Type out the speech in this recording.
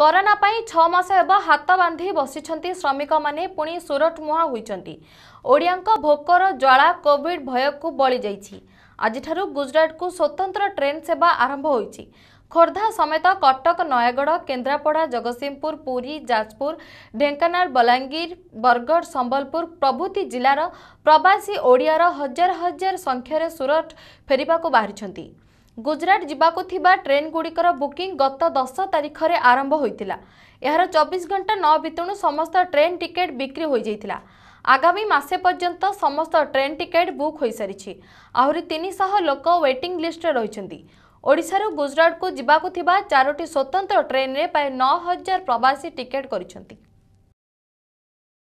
corona ପାଇଁ ଛଅ ମାସ ହେବ ହାତ ବାନ୍ଧି ବସିଛନ୍ତି ଶ୍ରମିକମାନେ ପୁଣି ସୁରଟମୁହାଁ ହୋଇଛନ୍ତି ଓଡ଼ିଆଙ୍କ ଭୋକର ଜ୍ୱାଳା କୋଭିଡ୍ ଭୟକୁ ବଳିଯାଇଛି ଆଜିଠାରୁ ଗୁଜୁରାଟକୁ ସ୍ୱତନ୍ତ୍ର ଟ୍ରେନ୍ ସେବା ଆରମ୍ଭ ହୋଇଛି ଖୋର୍ଦ୍ଧା ସମେତ କଟକ ନୟାଗଡ଼ କେନ୍ଦ୍ରାପଡ଼ା ଜଗତସିଂହପୁର ପୁରୀ ଯାଜପୁର ଢେଙ୍କାନାଳ ବଲାଙ୍ଗୀର ବରଗଡ଼ ସମ୍ବଲପୁର ପ୍ରଭୃତି ଜିଲ୍ଲାର ପ୍ରବାସୀ ଓଡ଼ିଆର ହଜାର ହଜାର ସଂଖ୍ୟାରେ ସୁରଟ ଫେରିବାକୁ ବାହାରିଛନ୍ତି ଗୁଜରାଟ ଯିବାକୁ ଥିବା ଟ୍ରେନ୍ଗୁଡ଼ିକର ବୁକିଂ ଗତ ଦଶ ତାରିଖରେ ଆରମ୍ଭ ହୋଇଥିଲା ଏହାର ଚବିଶ ଘଣ୍ଟା ନ ଭିତୁଣୁ ସମସ୍ତ ଟ୍ରେନ୍ ଟିକେଟ୍ ବିକ୍ରି ହୋଇଯାଇଥିଲା ଆଗାମୀ ମାସେ ପର୍ଯ୍ୟନ୍ତ ସମସ୍ତ ଟ୍ରେନ୍ ଟିକେଟ୍ ବୁକ୍ ହୋଇସାରିଛି ଆହୁରି ତିନିଶହ ଲୋକ ୱେଟିଂ ଲିଷ୍ଟରେ ରହିଛନ୍ତି ଓଡ଼ିଶାରୁ ଗୁଜରାଟକୁ ଯିବାକୁ ଥିବା ଚାରୋଟି ସ୍ୱତନ୍ତ୍ର ଟ୍ରେନ୍ରେ ପ୍ରାୟ ନଅ ହଜାର ପ୍ରବାସୀ ଟିକେଟ୍ କରିଛନ୍ତି